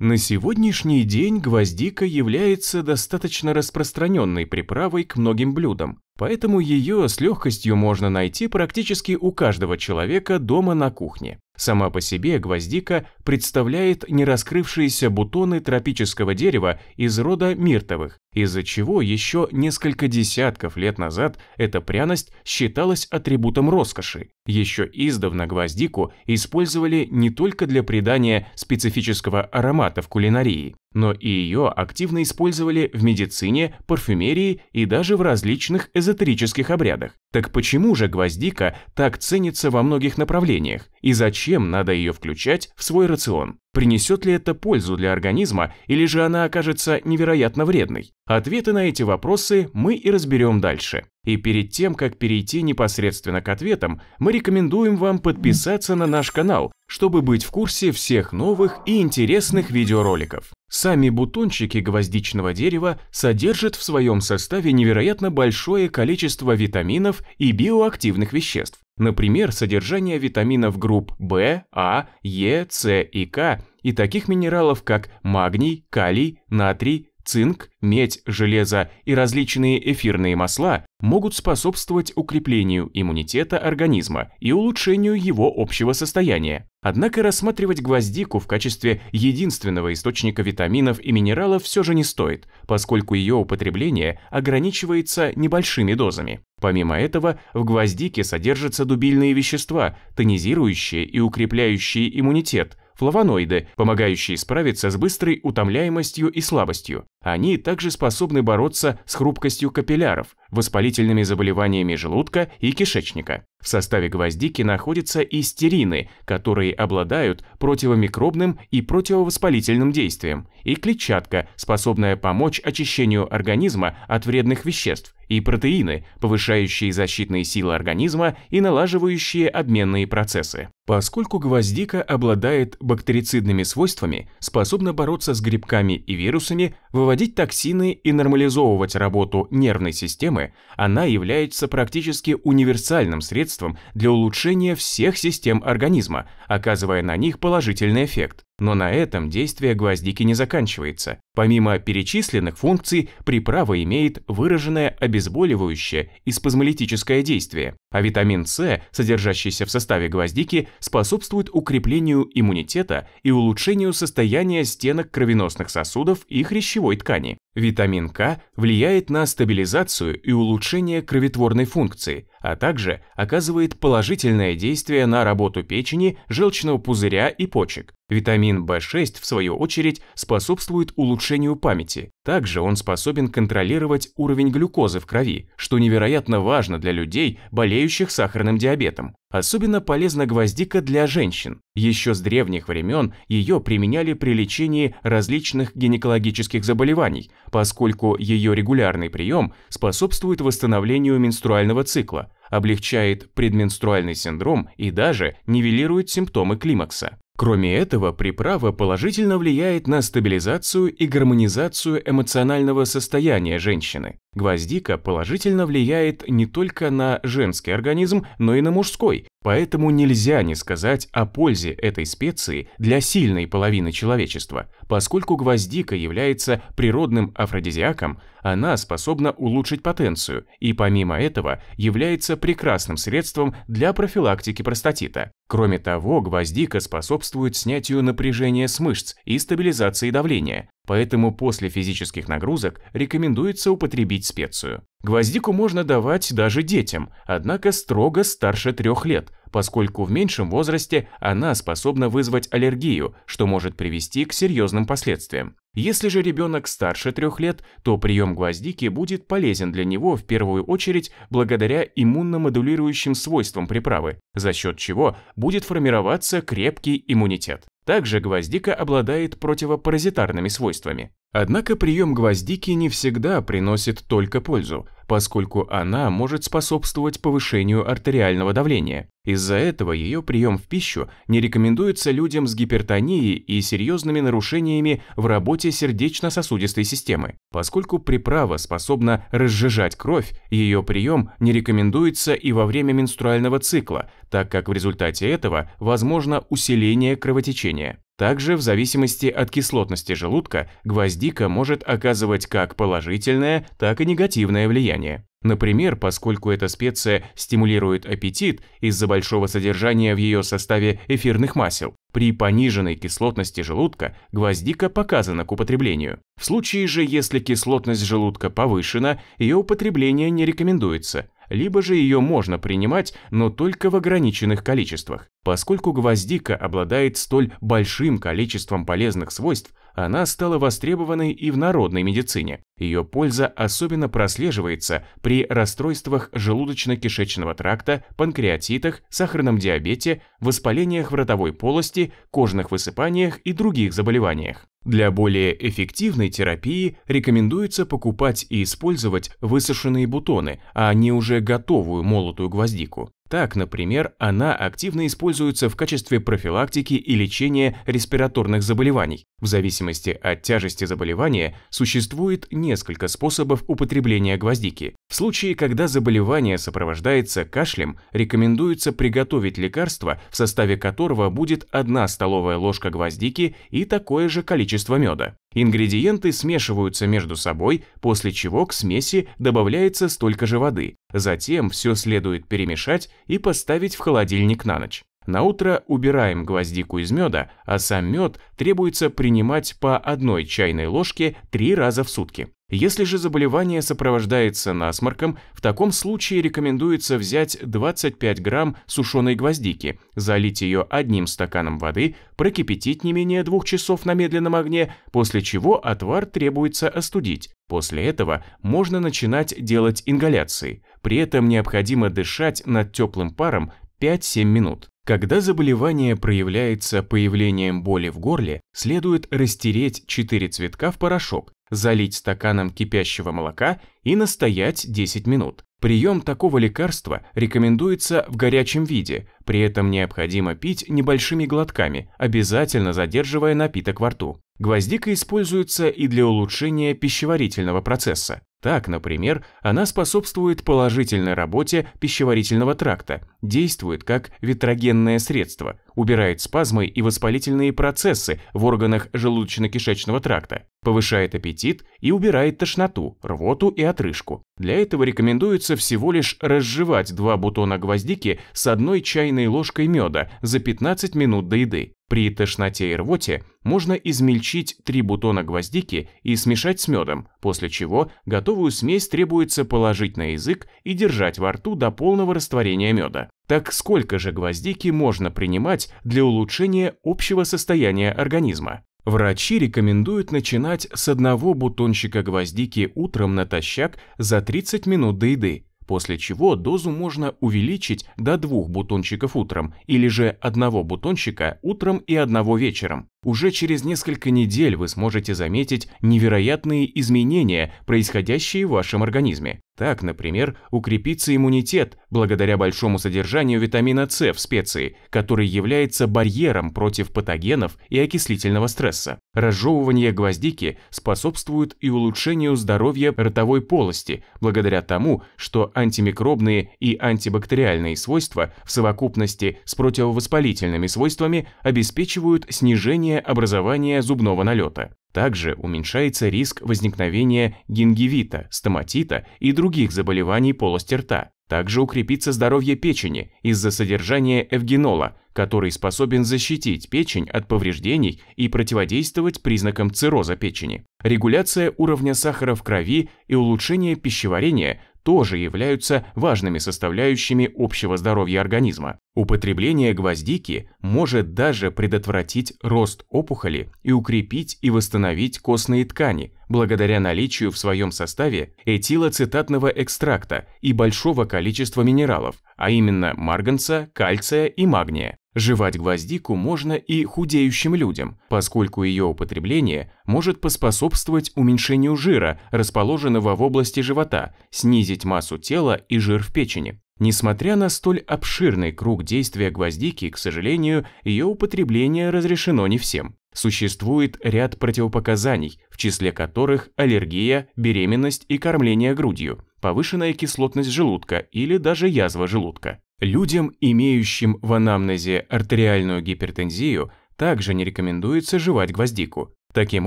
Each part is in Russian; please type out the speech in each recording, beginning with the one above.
На сегодняшний день гвоздика является достаточно распространенной приправой к многим блюдам, Поэтому ее с легкостью можно найти практически у каждого человека дома на кухне. Сама по себе гвоздика представляет нераскрывшиеся бутоны тропического дерева из рода миртовых, из-за чего еще несколько десятков лет назад эта пряность считалась атрибутом роскоши. Еще издавна гвоздику использовали не только для придания специфического аромата в кулинарии, но и ее активно использовали в медицине, парфюмерии и даже в различных эзотерических обрядах. Так почему же гвоздика так ценится во многих направлениях и зачем надо ее включать в свой рацион? Принесет ли это пользу для организма или же она окажется невероятно вредной? Ответы на эти вопросы мы и разберем дальше. И перед тем, как перейти непосредственно к ответам, мы рекомендуем вам подписаться на наш канал, чтобы быть в курсе всех новых и интересных видеороликов. Сами бутончики гвоздичного дерева содержат в своем составе невероятно большое количество витаминов и биоактивных веществ. Например, содержание витаминов групп В, А, Е, С и К и таких минералов, как магний, калий, натрий, Цинк, медь, железо и различные эфирные масла могут способствовать укреплению иммунитета организма и улучшению его общего состояния. Однако рассматривать гвоздику в качестве единственного источника витаминов и минералов все же не стоит, поскольку ее употребление ограничивается небольшими дозами. Помимо этого, в гвоздике содержатся дубильные вещества, тонизирующие и укрепляющие иммунитет – флавоноиды, помогающие справиться с быстрой утомляемостью и слабостью, они также способны бороться с хрупкостью капилляров, воспалительными заболеваниями желудка и кишечника. В составе гвоздики находятся и стерины, которые обладают противомикробным и противовоспалительным действием, и клетчатка, способная помочь очищению организма от вредных веществ, и протеины, повышающие защитные силы организма и налаживающие обменные процессы. Поскольку гвоздика обладает бактерицидными свойствами, способна бороться с грибками и вирусами, выводя выводить токсины и нормализовывать работу нервной системы, она является практически универсальным средством для улучшения всех систем организма, оказывая на них положительный эффект. Но на этом действие гвоздики не заканчивается. Помимо перечисленных функций, приправа имеет выраженное обезболивающее и спазмолитическое действие, а витамин С, содержащийся в составе гвоздики, способствует укреплению иммунитета и улучшению состояния стенок кровеносных сосудов и хрящевой ткани. Витамин К влияет на стабилизацию и улучшение кроветворной функции, а также оказывает положительное действие на работу печени, желчного пузыря и почек. Витамин В6, в свою очередь, способствует улучшению памяти. Также он способен контролировать уровень глюкозы в крови, что невероятно важно для людей, болеющих сахарным диабетом. Особенно полезна гвоздика для женщин. Еще с древних времен ее применяли при лечении различных гинекологических заболеваний, поскольку ее регулярный прием способствует восстановлению менструального цикла, облегчает предменструальный синдром и даже нивелирует симптомы климакса. Кроме этого, приправа положительно влияет на стабилизацию и гармонизацию эмоционального состояния женщины. Гвоздика положительно влияет не только на женский организм, но и на мужской, поэтому нельзя не сказать о пользе этой специи для сильной половины человечества. Поскольку гвоздика является природным афродизиаком, она способна улучшить потенцию и помимо этого является прекрасным средством для профилактики простатита. Кроме того, гвоздика способствует снятию напряжения с мышц и стабилизации давления, Поэтому после физических нагрузок рекомендуется употребить специю. Гвоздику можно давать даже детям, однако строго старше трех лет, поскольку в меньшем возрасте она способна вызвать аллергию, что может привести к серьезным последствиям. Если же ребенок старше трех лет, то прием гвоздики будет полезен для него в первую очередь благодаря иммуномодулирующим свойствам приправы, за счет чего будет формироваться крепкий иммунитет. Также гвоздика обладает противопаразитарными свойствами. Однако прием гвоздики не всегда приносит только пользу, поскольку она может способствовать повышению артериального давления. Из-за этого ее прием в пищу не рекомендуется людям с гипертонией и серьезными нарушениями в работе сердечно-сосудистой системы. Поскольку приправа способна разжижать кровь, ее прием не рекомендуется и во время менструального цикла, так как в результате этого возможно усиление кровотечения. Также, в зависимости от кислотности желудка, гвоздика может оказывать как положительное, так и негативное влияние. Например, поскольку эта специя стимулирует аппетит из-за большого содержания в ее составе эфирных масел, при пониженной кислотности желудка гвоздика показана к употреблению. В случае же, если кислотность желудка повышена, ее употребление не рекомендуется – либо же ее можно принимать, но только в ограниченных количествах. Поскольку гвоздика обладает столь большим количеством полезных свойств, она стала востребованной и в народной медицине. Ее польза особенно прослеживается при расстройствах желудочно-кишечного тракта, панкреатитах, сахарном диабете, воспалениях в ротовой полости, кожных высыпаниях и других заболеваниях. Для более эффективной терапии рекомендуется покупать и использовать высушенные бутоны, а не уже готовую молотую гвоздику. Так, например, она активно используется в качестве профилактики и лечения респираторных заболеваний. В зависимости от тяжести заболевания существует несколько способов употребления гвоздики. В случае, когда заболевание сопровождается кашлем, рекомендуется приготовить лекарство, в составе которого будет 1 столовая ложка гвоздики и такое же количество количество меда. Ингредиенты смешиваются между собой, после чего к смеси добавляется столько же воды. Затем все следует перемешать и поставить в холодильник на ночь. На утро убираем гвоздику из меда, а сам мед требуется принимать по одной чайной ложке три раза в сутки. Если же заболевание сопровождается насморком, в таком случае рекомендуется взять 25 грамм сушеной гвоздики, залить ее одним стаканом воды, прокипятить не менее двух часов на медленном огне, после чего отвар требуется остудить. После этого можно начинать делать ингаляции. При этом необходимо дышать над теплым паром 5-7 минут. Когда заболевание проявляется появлением боли в горле, следует растереть 4 цветка в порошок, залить стаканом кипящего молока и настоять 10 минут. Прием такого лекарства рекомендуется в горячем виде, при этом необходимо пить небольшими глотками, обязательно задерживая напиток во рту. Гвоздика используется и для улучшения пищеварительного процесса. Так, например, она способствует положительной работе пищеварительного тракта, действует как ветрогенное средство, убирает спазмы и воспалительные процессы в органах желудочно-кишечного тракта, повышает аппетит и убирает тошноту, рвоту и отрыжку. Для этого рекомендуется всего лишь разжевать два бутона гвоздики с одной чайной ложкой меда за 15 минут до еды. При тошноте и рвоте можно измельчить три бутона гвоздики и смешать с медом, после чего готовую смесь требуется положить на язык и держать во рту до полного растворения меда. Так сколько же гвоздики можно принимать для улучшения общего состояния организма? Врачи рекомендуют начинать с одного бутончика гвоздики утром натощак за 30 минут до еды после чего дозу можно увеличить до двух бутончиков утром или же одного бутончика утром и одного вечером. Уже через несколько недель вы сможете заметить невероятные изменения, происходящие в вашем организме. Так, например, укрепится иммунитет благодаря большому содержанию витамина С в специи, который является барьером против патогенов и окислительного стресса. Разжевывание гвоздики способствует и улучшению здоровья ротовой полости благодаря тому, что антимикробные и антибактериальные свойства в совокупности с противовоспалительными свойствами обеспечивают снижение образования зубного налета. Также уменьшается риск возникновения гингивита, стоматита и других заболеваний полости рта. Также укрепится здоровье печени из-за содержания эвгенола, который способен защитить печень от повреждений и противодействовать признакам цирроза печени. Регуляция уровня сахара в крови и улучшение пищеварения тоже являются важными составляющими общего здоровья организма. Употребление гвоздики может даже предотвратить рост опухоли и укрепить и восстановить костные ткани, благодаря наличию в своем составе этилоцитатного экстракта и большого количества минералов, а именно марганца, кальция и магния. Жевать гвоздику можно и худеющим людям, поскольку ее употребление может поспособствовать уменьшению жира, расположенного в области живота, снизить массу тела и жир в печени. Несмотря на столь обширный круг действия гвоздики, к сожалению, ее употребление разрешено не всем. Существует ряд противопоказаний, в числе которых аллергия, беременность и кормление грудью, повышенная кислотность желудка или даже язва желудка. Людям, имеющим в анамнезе артериальную гипертензию, также не рекомендуется жевать гвоздику. Таким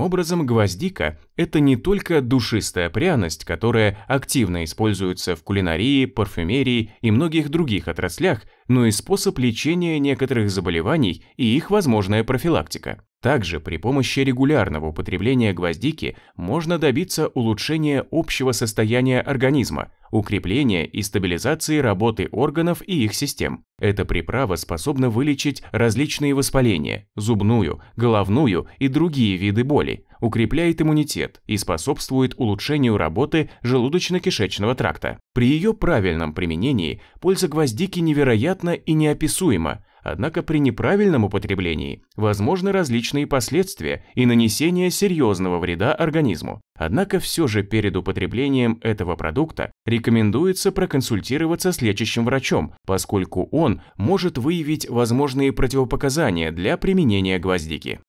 образом, гвоздика – это не только душистая пряность, которая активно используется в кулинарии, парфюмерии и многих других отраслях, но и способ лечения некоторых заболеваний и их возможная профилактика. Также при помощи регулярного употребления гвоздики можно добиться улучшения общего состояния организма, укрепления и стабилизации работы органов и их систем. Эта приправа способна вылечить различные воспаления, зубную, головную и другие виды боли, укрепляет иммунитет и способствует улучшению работы желудочно-кишечного тракта. При ее правильном применении польза гвоздики невероятна и неописуема, Однако при неправильном употреблении возможны различные последствия и нанесение серьезного вреда организму. Однако все же перед употреблением этого продукта рекомендуется проконсультироваться с лечащим врачом, поскольку он может выявить возможные противопоказания для применения гвоздики.